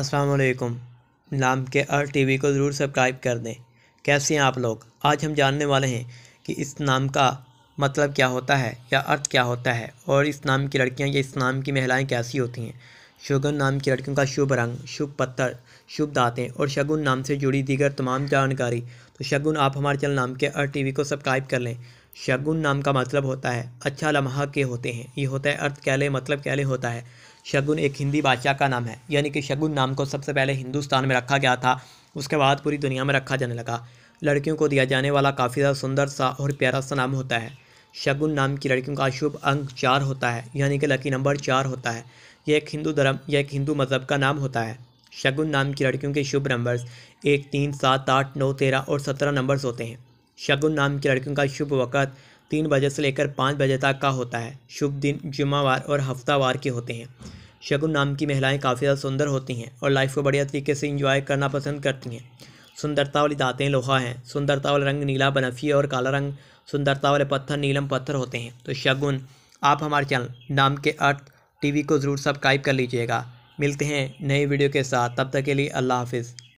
अस्सलाम नाम के आर टीवी को ज़रूर सब्सक्राइब कर दें कैसे हैं आप लोग आज हम जानने वाले हैं कि इस नाम का मतलब क्या होता है या अर्थ क्या होता है और इस नाम की लड़कियां या इस नाम की महिलाएं कैसी होती हैं शगुन नाम की लड़कियों का शुभ रंग शुभ पत्थर शुभ दाँतें और शगुन नाम से जुड़ी दीगर तमाम जानकारी तो शगुन आप हमारे चैनल नाम के अर्थ वी को सब्सक्राइब कर लें शगुन नाम का मतलब होता है अच्छा लम्हा के होते हैं ये होता है अर्थ कहले मतलब कहले होता है शगुन एक हिंदी बादशाह का नाम है यानी कि शगुन नाम को सबसे पहले हिंदुस्तान में रखा गया था उसके बाद पूरी दुनिया में रखा जाने लगा लड़कियों को दिया जाने वाला काफ़ी ज़्यादा सुंदर सा और प्यारा सा नाम होता है शगुन नाम की लड़कियों का शुभ अंक चार होता है यानी कि लकी नंबर चार होता है यह एक हिंदू धर्म या एक हिंदू मज़हब का नाम होता है शगुन नाम की लड़कियों के शुभ नंबर्स एक तीन सात आठ नौ तेरह और सत्रह नंबर्स होते हैं शगुन नाम की लड़कियों का शुभ वक़्त तीन बजे से लेकर पाँच बजे तक का होता है शुभ दिन जुम्मावार और हफ्तावार के होते हैं शगुन नाम की महिलाएं काफ़ी ज़्यादा सुंदर होती हैं और लाइफ को बढ़िया तरीके से इंजॉय करना पसंद करती हैं सुंदरता वाली दाँतें लोहा हैं सुंदरता वाला रंग नीला बनफी और काला रंग सुंदरता वाले पत्थर नीलम पत्थर होते हैं तो शगुन आप हमारे चैनल नाम के अर्थ टी को ज़रूर सब्सक्राइब कर लीजिएगा मिलते हैं नए वीडियो के साथ तब तक के लिए अल्लाह हाफिज़